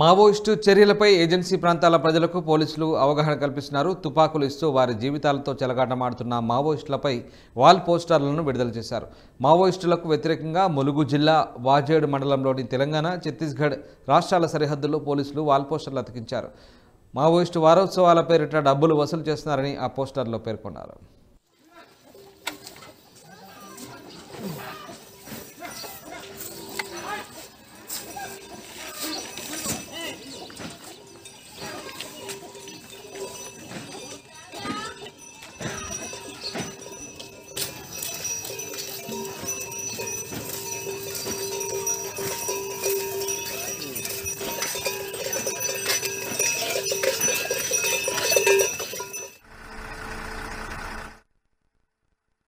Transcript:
Maoist చర్యలపై agency ప్రాంతాల ప్రజలకు పోలీసులు అవగాహన కల్పిస్తున్నారు తుపాకులు ఇస్తూ వారి జీవితాలతో చెలగాటమాడుతున్న మావోయిస్టులపై వాల్ పోస్టర్లను విడుదల చేశారు మావోయిస్టులకు వ్యతిరేకంగా ములుగు జిల్లా వాజేడు మండలంలోని తెలంగాణ ఛత్తీస్గఢ్ రాష్ట్రాల సరిహద్దుల్లో పోలీసులు వాల్ పోస్టర్లు అతికించారు మావోయిస్టు వారోత్సవాల పేరిట డబ్బులు వసూలు చేస్తున్నారని ఆ పోస్టర్లో పేర్కొన్నారు